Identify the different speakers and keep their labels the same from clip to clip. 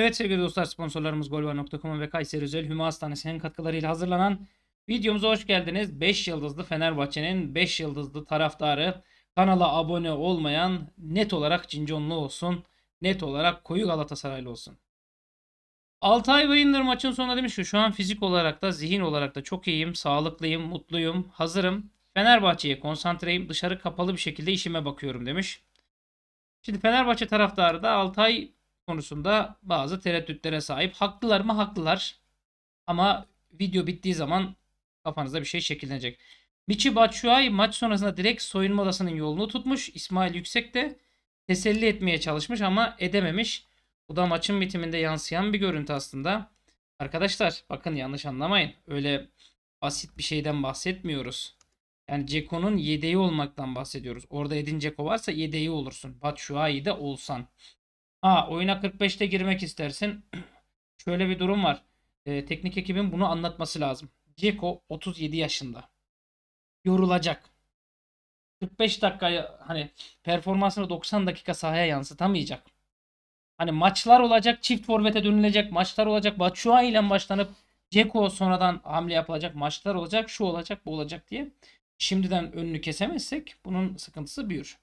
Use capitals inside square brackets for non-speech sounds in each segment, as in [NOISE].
Speaker 1: Evet sevgili dostlar sponsorlarımız golvar.com ve Kayseri Özel Hüma Hastanesi'nin katkılarıyla hazırlanan videomuza hoş geldiniz. 5 yıldızlı Fenerbahçe'nin 5 yıldızlı taraftarı kanala abone olmayan net olarak Cinconlu olsun. Net olarak koyu Galatasaraylı olsun. Altay Bayındır maçın sonunda demiş ki şu an fizik olarak da zihin olarak da çok iyiyim, sağlıklıyım, mutluyum, hazırım. Fenerbahçe'ye konsantreyim, dışarı kapalı bir şekilde işime bakıyorum demiş. Şimdi Fenerbahçe taraftarı da Altay konusunda bazı tereddütlere sahip. Haklılar mı? Haklılar. Ama video bittiği zaman kafanızda bir şey şekillenecek. Michi Batshuayi maç sonrasında direkt soyunma odasının yolunu tutmuş. İsmail Yüksek de teselli etmeye çalışmış ama edememiş. Bu da maçın bitiminde yansıyan bir görüntü aslında. Arkadaşlar bakın yanlış anlamayın. Öyle basit bir şeyden bahsetmiyoruz. Yani Ceko'nun yedeği olmaktan bahsediyoruz. Orada Edin Ceko varsa yedeği olursun. Batshuayi de olsan. Ha oyuna 45'te girmek istersin. [CLEARS THROAT] Şöyle bir durum var. E, teknik ekibin bunu anlatması lazım. Ceko 37 yaşında. Yorulacak. 45 dakika hani performansını 90 dakika sahaya yansıtamayacak. Hani maçlar olacak, çift forvete dönülecek, maçlar olacak. Batshuayi ile başlanıp Ceko sonradan hamle yapılacak, maçlar olacak, şu olacak, bu olacak diye. Şimdiden önünü kesemezsek bunun sıkıntısı büyür.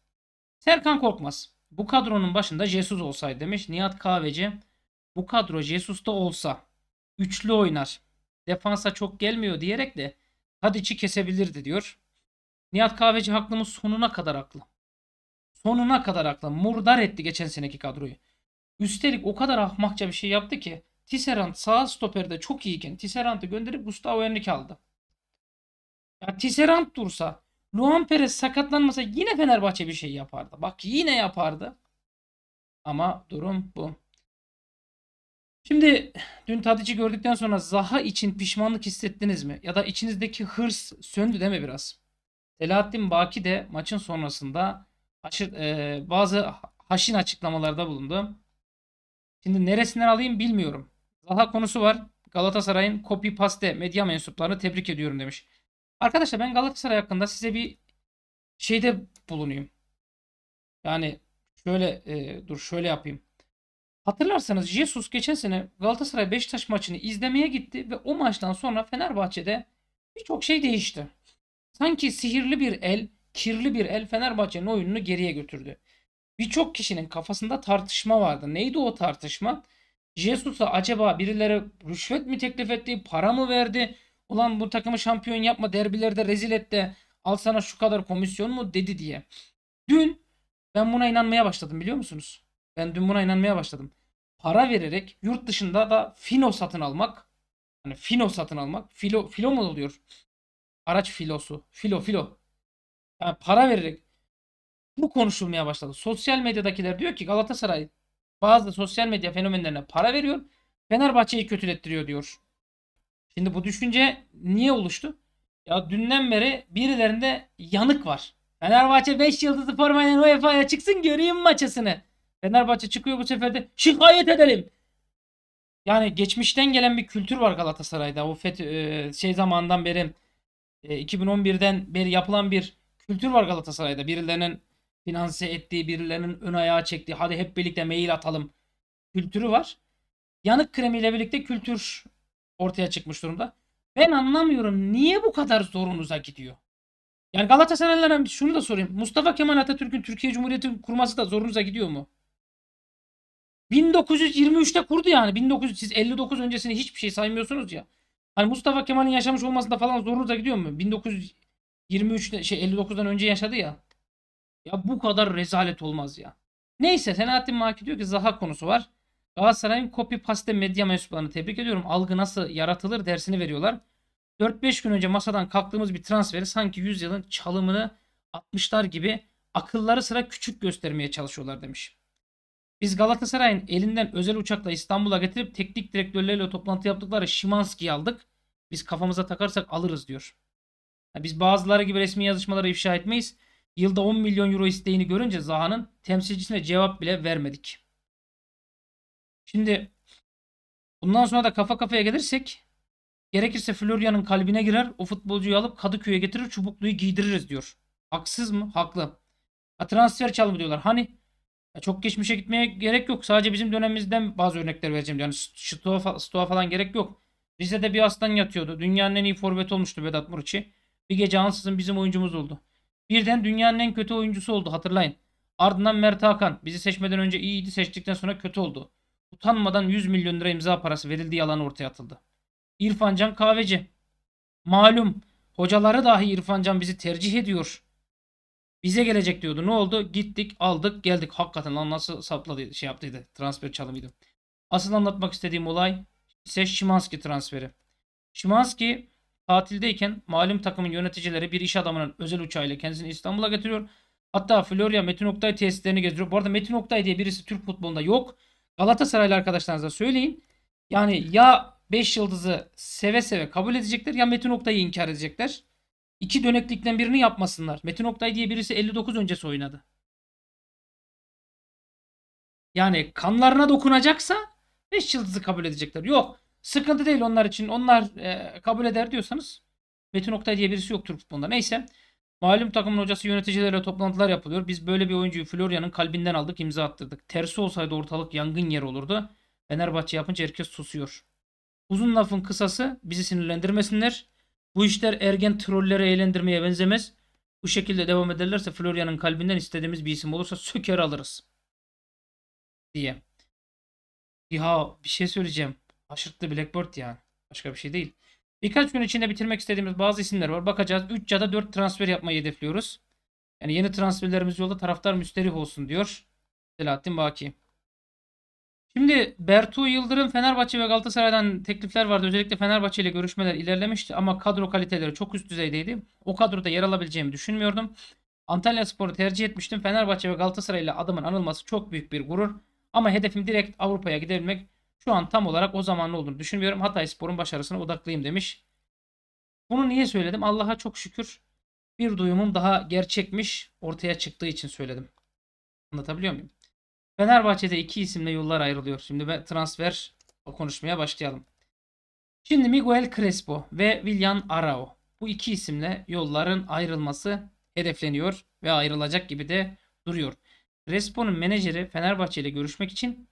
Speaker 1: Serkan Korkmaz. Bu kadronun başında Jesus olsaydı demiş. Nihat Kahveci bu kadro Jesus'ta olsa üçlü oynar. Defansa çok gelmiyor diyerek de Hadic'i kesebilirdi diyor. Nihat Kahveci haklımız sonuna kadar aklı. Sonuna kadar aklı Murdar etti geçen seneki kadroyu. Üstelik o kadar ahmakça bir şey yaptı ki Tisserand sağ stoperde çok iyiken Tisserand'ı gönderip Gustavo Henrique aldı. Ya Tisserand dursa Luan Perez sakatlanmasa yine Fenerbahçe bir şey yapardı. Bak yine yapardı. Ama durum bu. Şimdi dün Tadic'i gördükten sonra Zaha için pişmanlık hissettiniz mi? Ya da içinizdeki hırs söndü deme biraz. Selahattin Baki de maçın sonrasında aşır, e, bazı haşin açıklamalarda bulundu. Şimdi neresinden alayım bilmiyorum. Zaha konusu var. Galatasaray'ın copy paste medya mensuplarını tebrik ediyorum demiş. Arkadaşlar ben Galatasaray hakkında size bir şeyde bulunayım. Yani şöyle e, dur şöyle yapayım. Hatırlarsanız Jesus geçen sene Galatasaray Beşiktaş maçını izlemeye gitti ve o maçtan sonra Fenerbahçe'de birçok şey değişti. Sanki sihirli bir el, kirli bir el Fenerbahçe'nin oyununu geriye götürdü. Birçok kişinin kafasında tartışma vardı. Neydi o tartışma? Jesus'a acaba birileri rüşvet mi teklif etti, para mı verdi? Ulan bu takımı şampiyon yapma derbilerde rezil et de al sana şu kadar komisyon mu dedi diye. Dün ben buna inanmaya başladım biliyor musunuz? Ben dün buna inanmaya başladım. Para vererek yurt dışında da fino satın almak. Hani fino satın almak. Filo, filo mu oluyor? Araç filosu. Filo filo. Yani para vererek bu konuşulmaya başladı. Sosyal medyadakiler diyor ki Galatasaray bazı sosyal medya fenomenlerine para veriyor. Fenerbahçe'yi kötülettiriyor diyor. Şimdi bu düşünce niye oluştu? Ya dünden beri birilerinde yanık var. Fenerbahçe 5 yıldızlı formayla UEFA'ya çıksın göreyim maçasını. Fenerbahçe çıkıyor bu sefer de şikayet edelim. Yani geçmişten gelen bir kültür var Galatasaray'da. O FET e, şey zamandan beri 2011'den e, beri yapılan bir kültür var Galatasaray'da. Birilerinin finanse ettiği, birilerinin ön ayağa çektiği, hadi hep birlikte mail atalım kültürü var. Yanık kremiyle birlikte kültür ortaya çıkmış durumda. Ben anlamıyorum niye bu kadar zorunuza gidiyor? Yani Galatasaraylılara şunu da sorayım. Mustafa Kemal Atatürk'ün Türkiye Cumhuriyeti kurması da zorunuza gidiyor mu? 1923'te kurdu yani. 1900, siz 59 öncesini hiçbir şey saymıyorsunuz ya. Hani Mustafa Kemal'in yaşamış olmasında falan zorunuza gidiyor mu? 1923'te şey 59'dan önce yaşadı ya. Ya bu kadar rezalet olmaz ya. Neyse Selahattin Maki diyor ki Zaha konusu var. Galatasaray'ın copy paste medya mensuplarını tebrik ediyorum. Algı nasıl yaratılır dersini veriyorlar. 4-5 gün önce masadan kalktığımız bir transferi sanki 100 yılın çalımını atmışlar gibi akılları sıra küçük göstermeye çalışıyorlar demiş. Biz Galatasaray'ın elinden özel uçakla İstanbul'a getirip teknik direktörleriyle toplantı yaptıkları Şimanski'yi aldık. Biz kafamıza takarsak alırız diyor. biz bazıları gibi resmi yazışmaları ifşa etmeyiz. Yılda 10 milyon euro isteğini görünce Zaha'nın temsilcisine cevap bile vermedik. Şimdi bundan sonra da kafa kafaya gelirsek gerekirse Florya'nın kalbine girer o futbolcuyu alıp Kadıköy'e getirir çubukluyu giydiririz diyor. Haksız mı? Haklı. Ha, transfer çalımı diyorlar. Hani ya çok geçmişe gitmeye gerek yok. Sadece bizim dönemimizden bazı örnekler vereceğim. Yani Stoğa, Stoğa falan gerek yok. Rize'de bir aslan yatıyordu. Dünyanın en iyi forvet olmuştu Vedat Muriç'i. Bir gece ansızın bizim oyuncumuz oldu. Birden dünyanın en kötü oyuncusu oldu hatırlayın. Ardından Mert Hakan. Bizi seçmeden önce iyiydi seçtikten sonra kötü oldu utanmadan 100 milyon lira imza parası verildiği yalan ortaya atıldı. İrfancan Kahveci. Malum hocaları dahi İrfancan bizi tercih ediyor. Bize gelecek diyordu. Ne oldu? Gittik, aldık, geldik. Hakikaten lan nasıl sapladı, şey yaptıydı. Transfer çalımıydı. Asıl anlatmak istediğim olay ise Şimanski transferi. Şimanski tatildeyken malum takımın yöneticileri bir iş adamının özel uçağıyla kendisini İstanbul'a getiriyor. Hatta Florya Metin Oktay tesislerini gezdiriyor. Bu arada Metin Oktay diye birisi Türk futbolunda yok. Galatasaraylı arkadaşlarınıza söyleyin. Yani ya 5 yıldızı seve seve kabul edecekler ya Metin Oktay'ı inkar edecekler. İki döneklikten birini yapmasınlar. Metin Oktay diye birisi 59 öncesi oynadı. Yani kanlarına dokunacaksa 5 yıldızı kabul edecekler. Yok sıkıntı değil onlar için. Onlar e, kabul eder diyorsanız Metin Oktay diye birisi yok Türk futbolunda. Neyse. Malum takımın hocası yöneticilerle toplantılar yapılıyor. Biz böyle bir oyuncuyu Florya'nın kalbinden aldık imza attırdık. Tersi olsaydı ortalık yangın yer olurdu. Fenerbahçe yapınca herkes susuyor. Uzun lafın kısası bizi sinirlendirmesinler. Bu işler ergen trolleri eğlendirmeye benzemez. Bu şekilde devam ederlerse Florya'nın kalbinden istediğimiz bir isim olursa söker alırız. Diye. Ya bir şey söyleyeceğim. Aşırttı Blackboard yani. Başka bir şey değil. Birkaç gün içinde bitirmek istediğimiz bazı isimler var. Bakacağız. 3 ya da 4 transfer yapmayı hedefliyoruz. Yani yeni transferlerimiz yolda taraftar müsterih olsun diyor. Selahattin Baki. Şimdi Bertu Yıldırım Fenerbahçe ve Galatasaray'dan teklifler vardı. Özellikle Fenerbahçe ile görüşmeler ilerlemişti ama kadro kaliteleri çok üst düzeydeydi. O kadroda yer alabileceğimi düşünmüyordum. Antalya Spor'u tercih etmiştim. Fenerbahçe ve Galatasaray ile adımın anılması çok büyük bir gurur. Ama hedefim direkt Avrupa'ya gidebilmek. Şu an tam olarak o zamanın olduğunu düşünmüyorum. Hatay Spor'un başarısına odaklıyım demiş. Bunu niye söyledim? Allah'a çok şükür bir duyumum daha gerçekmiş ortaya çıktığı için söyledim. Anlatabiliyor muyum? Fenerbahçe'de iki isimle yollar ayrılıyor. Şimdi transfer konuşmaya başlayalım. Şimdi Miguel Crespo ve William Arao. Bu iki isimle yolların ayrılması hedefleniyor ve ayrılacak gibi de duruyor. Crespo'nun menajeri Fenerbahçe ile görüşmek için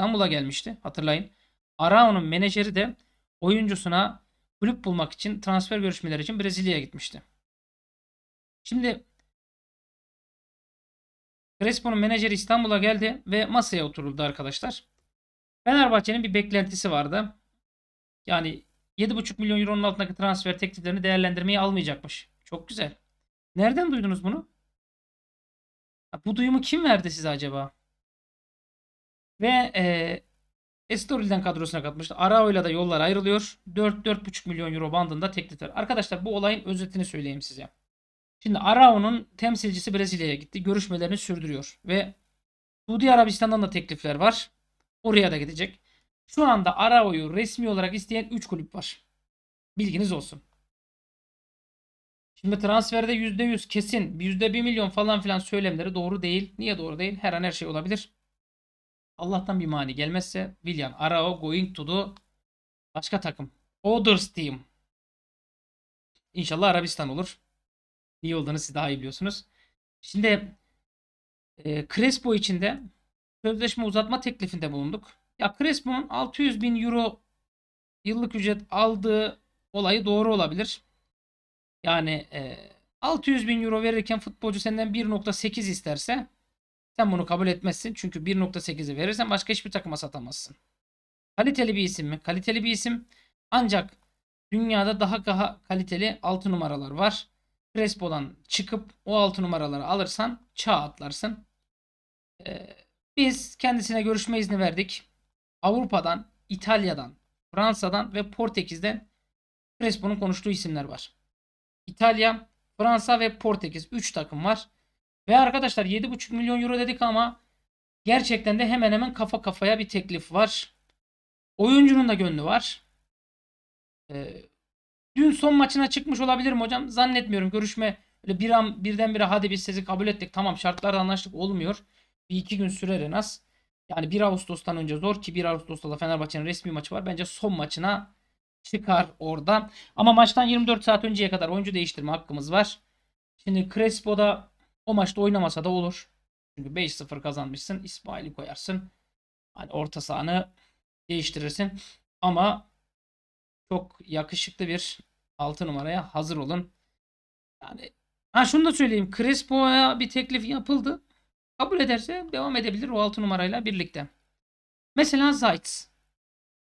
Speaker 1: İstanbul'a gelmişti hatırlayın. Arao'nun menajeri de oyuncusuna kulüp bulmak için transfer görüşmeleri için Brezilya'ya gitmişti.
Speaker 2: Şimdi Crespo'nun menajeri
Speaker 1: İstanbul'a geldi ve masaya oturuldu arkadaşlar. Fenerbahçe'nin bir beklentisi vardı. Yani 7,5 milyon euronun altındaki transfer tekliflerini değerlendirmeyi almayacakmış. Çok güzel. Nereden duydunuz bunu? Bu duyumu kim verdi size acaba? Ve e, Estoril'den kadrosuna katmıştı. Arao'yla da yollar ayrılıyor. 4-4,5 milyon euro bandında teklifler. Arkadaşlar bu olayın özetini söyleyeyim size. Şimdi Arao'nun temsilcisi Brezilya'ya gitti. Görüşmelerini sürdürüyor. Ve Suudi Arabistan'dan da teklifler var. Oraya da gidecek. Şu anda Arao'yu resmi olarak isteyen 3 kulüp var. Bilginiz olsun. Şimdi transferde %100 kesin %1 milyon falan filan söylemleri doğru değil. Niye doğru değil? Her an her şey olabilir. Allah'tan bir mani gelmezse William Arao going to the başka takım. Others team. İnşallah Arabistan olur. Niye olduğunu siz daha iyi biliyorsunuz. Şimdi e, Crespo için de sözleşme uzatma teklifinde bulunduk. Ya Crespo'nun 600 bin euro yıllık ücret aldığı olayı doğru olabilir. Yani e, 600 bin euro verirken futbolcu senden 1.8 isterse sen bunu kabul etmezsin. Çünkü 1.8'i verirsen başka hiçbir takıma satamazsın. Kaliteli bir isim mi? Kaliteli bir isim. Ancak dünyada daha daha kaliteli 6 numaralar var. Crespo'dan çıkıp o 6 numaraları alırsan çağ atlarsın. Ee, biz kendisine görüşme izni verdik. Avrupa'dan, İtalya'dan, Fransa'dan ve Portekiz'den Crespo'nun konuştuğu isimler var. İtalya, Fransa ve Portekiz 3 takım var. Ve arkadaşlar 7,5 milyon euro dedik ama gerçekten de hemen hemen kafa kafaya bir teklif var. Oyuncunun da gönlü var. Ee, dün son maçına çıkmış olabilir mi hocam? Zannetmiyorum. Görüşme öyle bir an, birdenbire hadi biz sizi kabul ettik. Tamam şartlarda anlaştık olmuyor. Bir iki gün sürer en az. Yani 1 Ağustos'tan önce zor ki 1 Ağustos'ta da Fenerbahçe'nin resmi maçı var. Bence son maçına çıkar oradan Ama maçtan 24 saat önceye kadar oyuncu değiştirme hakkımız var. Şimdi Crespo'da o maçta oynamasa da olur. Çünkü 5-0 kazanmışsın. İsmail'i koyarsın. Hani orta sahanı değiştirirsin. Ama çok yakışıklı bir 6 numaraya hazır olun. Yani ha şunu da söyleyeyim. Crespo'ya bir teklif yapıldı. Kabul ederse devam edebilir o 6 numarayla birlikte. Mesela Zayt.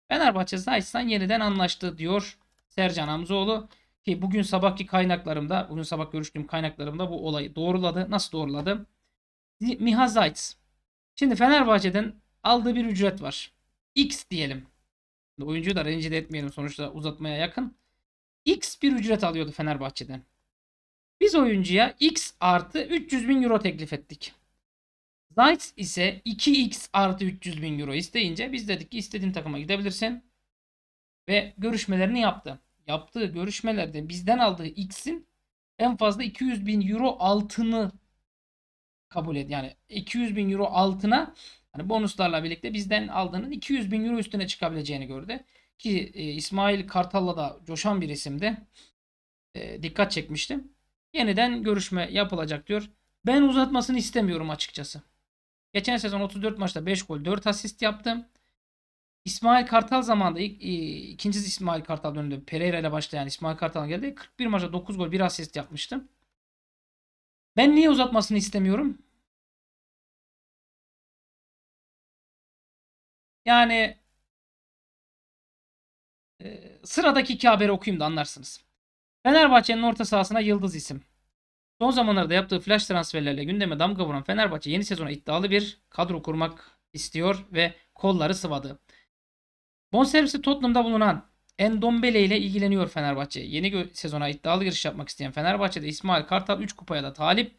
Speaker 1: Fenerbahçe Zayt'tan yeniden anlaştı diyor Sercan Hamzoğlu. Ki bugün sabahki kaynaklarımda, bugün sabah görüştüğüm kaynaklarımda bu olayı doğruladı. Nasıl doğruladı? Miha Zayts. Şimdi Fenerbahçe'den aldığı bir ücret var. X diyelim. Oyuncuyu da rencide etmeyelim sonuçta uzatmaya yakın. X bir ücret alıyordu Fenerbahçe'den. Biz oyuncuya X artı 300 bin euro teklif ettik. Zayt ise 2X artı 300 bin euro isteyince biz dedik ki istediğin takıma gidebilirsin. Ve görüşmelerini yaptı yaptığı görüşmelerde bizden aldığı X'in en fazla 200 bin euro altını kabul et. Yani 200 bin euro altına hani bonuslarla birlikte bizden aldığının 200 bin euro üstüne çıkabileceğini gördü. Ki e, İsmail Kartal'la da coşan bir isimdi. E, dikkat çekmişti. Yeniden görüşme yapılacak diyor. Ben uzatmasını istemiyorum açıkçası. Geçen sezon 34 maçta 5 gol 4 asist yaptım. İsmail Kartal zamanında ilk, e, ikinci İsmail Kartal döneminde Pereira ile başlayan İsmail Kartal geldi. 41 maçta 9 gol 1 asist yapmıştı. Ben niye uzatmasını istemiyorum? Yani e, sıradaki iki haberi okuyayım da anlarsınız. Fenerbahçe'nin orta sahasına yıldız isim. Son zamanlarda yaptığı flash transferlerle gündeme damga vuran Fenerbahçe yeni sezona iddialı bir kadro kurmak istiyor ve kolları sıvadı. Bonservisi Tottenham'da bulunan Endombele ile ilgileniyor Fenerbahçe. Yeni sezona iddialı giriş yapmak isteyen Fenerbahçe'de İsmail Kartal 3 kupaya da talip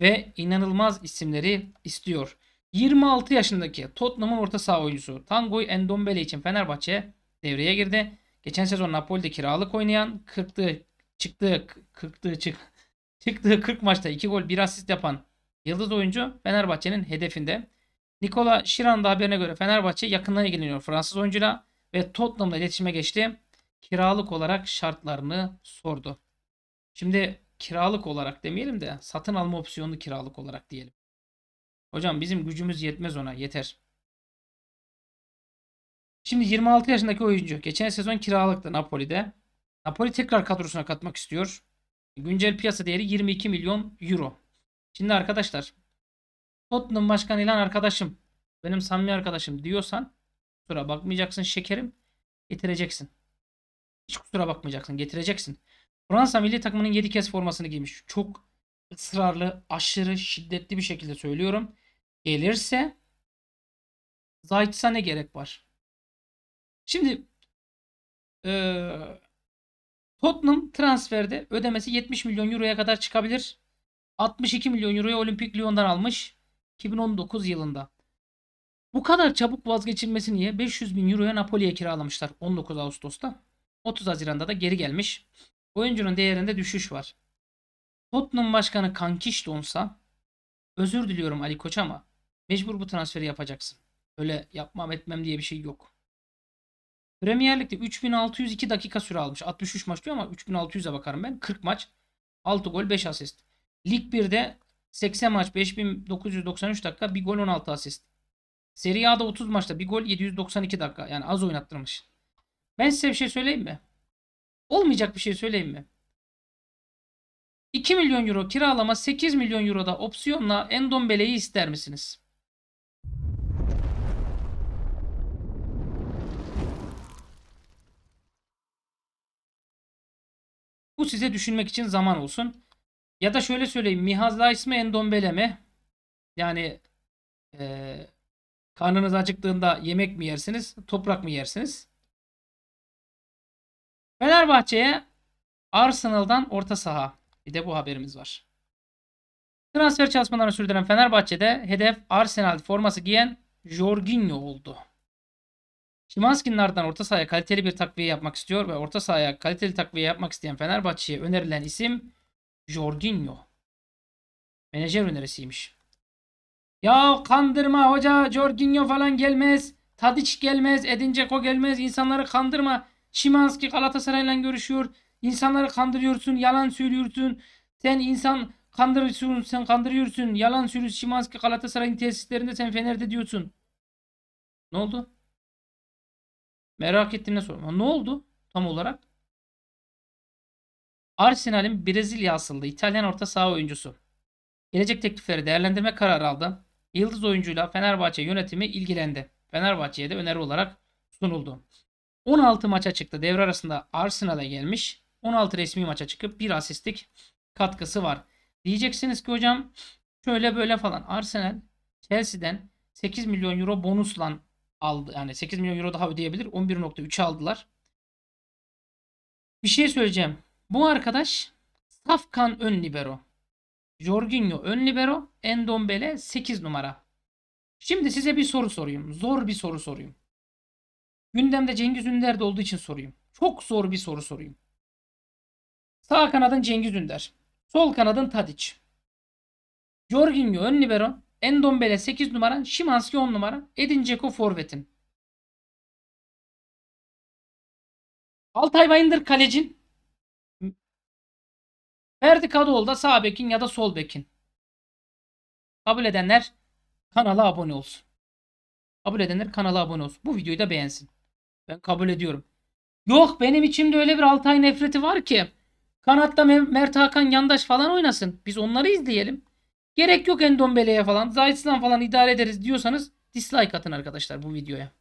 Speaker 1: ve inanılmaz isimleri istiyor. 26 yaşındaki Tottenham'ın orta saha oyuncusu Tangoy Endombele için Fenerbahçe devreye girdi. Geçen sezon Napoli'de kiralık oynayan 40'lı çıktığı 40'lı çık [LAUGHS] çıktığı 40 maçta 2 gol 1 asist yapan yıldız oyuncu Fenerbahçe'nin hedefinde. Nikola Şiran'da haberine göre Fenerbahçe yakından ilgileniyor Fransız oyuncuyla ve Tottenham'la iletişime geçti. Kiralık olarak şartlarını sordu. Şimdi kiralık olarak demeyelim de satın alma opsiyonu kiralık olarak diyelim. Hocam bizim gücümüz yetmez ona yeter. Şimdi 26 yaşındaki oyuncu geçen sezon kiralıktı Napoli'de. Napoli tekrar kadrosuna katmak istiyor. Güncel piyasa değeri 22 milyon euro. Şimdi arkadaşlar Tottenham Başkanı ile arkadaşım benim samimi arkadaşım diyorsan Kusura bakmayacaksın şekerim. Getireceksin. Hiç kusura bakmayacaksın. Getireceksin. Fransa milli takımının 7 kez formasını giymiş. Çok ısrarlı, aşırı, şiddetli bir şekilde söylüyorum. Gelirse Zayt'sa ne gerek var? Şimdi ee, Tottenham transferde ödemesi 70 milyon euroya kadar çıkabilir. 62 milyon euroya Olimpik Lyon'dan almış 2019 yılında. Bu kadar çabuk vazgeçilmesi niye? 500 bin euroya Napoli'ye kiralamışlar 19 Ağustos'ta. 30 Haziran'da da geri gelmiş. Oyuncunun değerinde düşüş var. Tottenham Başkanı Kankiş de olsa özür diliyorum Ali Koç ama mecbur bu transferi yapacaksın. Öyle yapmam etmem diye bir şey yok. Premier Lig'de 3602 dakika süre almış. 63 maç diyor ama 3600'e bakarım ben. 40 maç. 6 gol 5 asist. Lig 1'de 80 maç 5993 dakika 1 gol 16 asist. Serie A'da 30 maçta bir gol 792 dakika. Yani az oynattırmış. Ben size bir şey söyleyeyim mi? Olmayacak bir şey söyleyeyim mi? 2 milyon euro kiralama 8 milyon euro da opsiyonla Endombele'yi ister misiniz? Bu size düşünmek için zaman olsun. Ya da şöyle söyleyeyim. Mihazla ismi Endombele mi? Yani e, Karnınız acıktığında yemek mi yersiniz, toprak mı yersiniz? Fenerbahçe'ye Arsenal'dan orta saha. Bir de bu haberimiz var. Transfer çalışmalarını sürdüren Fenerbahçe'de hedef Arsenal forması giyen Jorginho oldu. Şimanski'nin orta sahaya kaliteli bir takviye yapmak istiyor ve orta sahaya kaliteli takviye yapmak isteyen Fenerbahçe'ye önerilen isim Jorginho. Menajer önerisiymiş. Ya kandırma hoca. Jorginho falan gelmez. Tadiç gelmez. Edin gelmez. İnsanları kandırma. Şimanski Galatasaray'la görüşüyor. İnsanları kandırıyorsun. Yalan söylüyorsun. Sen insan kandırıyorsun. Sen kandırıyorsun. Yalan söylüyorsun. Şimanski Galatasaray'ın tesislerinde sen Fener'de diyorsun. Ne oldu? Merak ettiğine sorma. Ne oldu tam olarak? Arsenal'in Brezilya asıllı İtalyan orta saha oyuncusu. Gelecek teklifleri değerlendirme kararı aldı yıldız oyuncuyla Fenerbahçe yönetimi ilgilendi. Fenerbahçe'ye de öneri olarak sunuldu. 16 maça çıktı. Devre arasında Arsenal'a gelmiş. 16 resmi maça çıkıp bir asistlik katkısı var. Diyeceksiniz ki hocam şöyle böyle falan. Arsenal Chelsea'den 8 milyon euro bonusla aldı. Yani 8 milyon euro daha ödeyebilir. 11.3 aldılar. Bir şey söyleyeceğim. Bu arkadaş Safkan ön libero. Jorginho ön libero, Endombele 8 numara. Şimdi size bir soru sorayım. Zor bir soru sorayım. Gündemde Cengiz Ünder olduğu için sorayım. Çok zor bir soru sorayım. Sağ kanadın Cengiz Ünder. Sol kanadın Tadic. Jorginho ön libero. Endombele 8 numara.
Speaker 2: Şimanski 10 numara. Edin Dzeko forvetin. Altay Bayındır kalecin. Ferdi Kadıoğlu
Speaker 1: da sağ bekin ya da sol bekin. Kabul edenler kanala abone olsun. Kabul edenler kanala abone olsun. Bu videoyu da beğensin. Ben kabul ediyorum. Yok benim içimde öyle bir Altay nefreti var ki. Kanatta Mert Hakan Yandaş falan oynasın. Biz onları izleyelim. Gerek yok Endombele'ye falan. Zayt'sından falan idare ederiz diyorsanız dislike atın arkadaşlar bu videoya.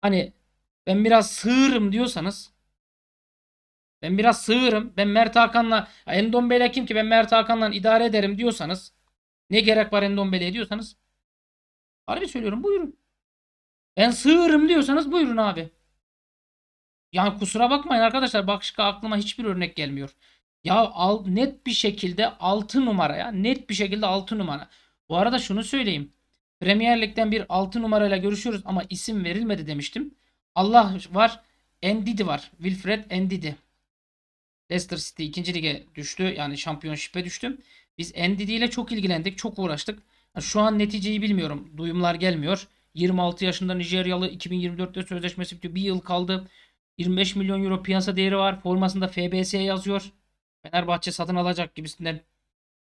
Speaker 1: Hani ben biraz sığırım diyorsanız ben biraz sığırım. Ben Mert Hakan'la Endombele kim ki ben Mert Hakan'la idare ederim diyorsanız ne gerek var Endombe'le diyorsanız harbi söylüyorum buyurun. Ben sığırım diyorsanız buyurun abi. Yani kusura bakmayın arkadaşlar başka aklıma hiçbir örnek gelmiyor. Ya al, net bir şekilde 6 numara ya net bir şekilde 6 numara. Bu arada şunu söyleyeyim. Premier Lig'den bir 6 numarayla görüşüyoruz ama isim verilmedi demiştim. Allah var. Endidi var. Wilfred Endidi. Leicester City 2. lige düştü. Yani şampiyonşipe düştüm Biz Ndidi ile çok ilgilendik. Çok uğraştık. Şu an neticeyi bilmiyorum. Duyumlar gelmiyor. 26 yaşında Nijeryalı 2024'te sözleşmesi bitiyor. Bir yıl kaldı. 25 milyon euro piyasa değeri var. Formasında FBS yazıyor. Fenerbahçe satın alacak gibisinden.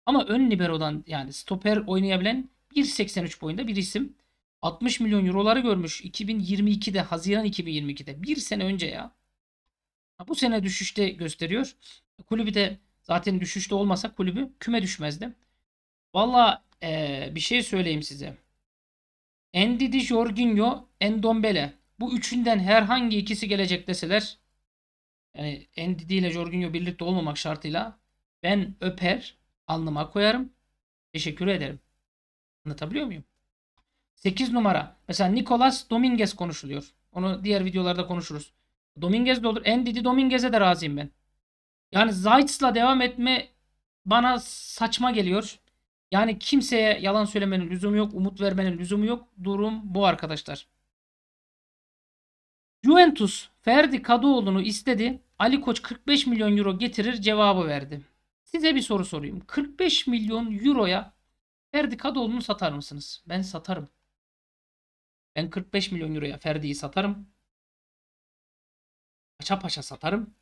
Speaker 1: Ama ön liberodan yani stoper oynayabilen 1.83 boyunda bir isim. 60 milyon euroları görmüş 2022'de Haziran 2022'de. Bir sene önce ya. Bu sene düşüşte gösteriyor. Kulübü de zaten düşüşte olmasa kulübü küme düşmezdi. Valla ee, bir şey söyleyeyim size. Endidi, Jorginho, Endombele. Bu üçünden herhangi ikisi gelecek deseler yani Endidi ile Jorginho birlikte olmamak şartıyla ben öper alnıma koyarım. Teşekkür ederim. Anlatabiliyor muyum? 8 numara. Mesela Nicolas Dominguez konuşuluyor. Onu diğer videolarda konuşuruz. Dominguez de olur. Endidi Dominguez'e de razıyım ben. Yani Zayt'sla devam etme bana saçma geliyor. Yani kimseye yalan söylemenin lüzumu yok. Umut vermenin lüzumu yok. Durum bu arkadaşlar. Juventus Ferdi Kadıoğlu'nu istedi. Ali Koç 45 milyon euro getirir cevabı verdi. Size bir soru sorayım. 45 milyon euroya Ferdi Kadıoğlu'nu satar mısınız? Ben satarım. Ben 45 milyon euroya Ferdi'yi satarım
Speaker 2: paça paça satarım.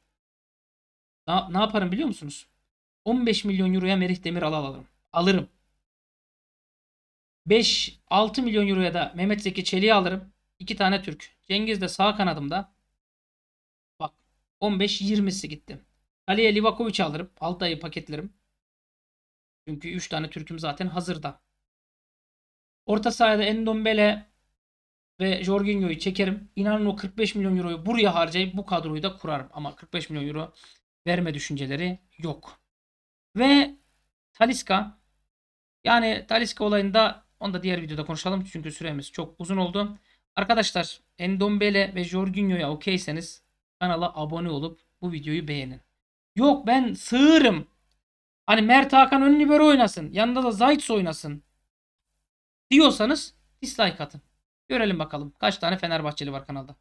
Speaker 2: Ne, ne yaparım biliyor musunuz? 15
Speaker 1: milyon euroya Merih Demiral alırım. Alırım. 5-6 milyon euroya da Mehmet Zeki Çelik'i alırım. 2 tane Türk. Cengiz de sağ kanadımda. Bak 15-20'si gitti. Kaleye Livakovic alırım. Altay'ı paketlerim. Çünkü 3 tane Türk'üm zaten hazırda. Orta sahada Endombele ve Jorginho'yu çekerim. İnanın o 45 milyon euroyu buraya harcayıp bu kadroyu da kurarım. Ama 45 milyon euro verme düşünceleri yok. Ve Taliska yani Taliska olayında onu da diğer videoda konuşalım çünkü süremiz çok uzun oldu. Arkadaşlar Endombele ve Jorginho'ya okeyseniz kanala abone olup bu videoyu beğenin. Yok ben sığırım. Hani Mert Hakan ön libero oynasın. Yanında da Zayt's oynasın. Diyorsanız dislike atın. Görelim bakalım kaç tane Fenerbahçeli var kanalda.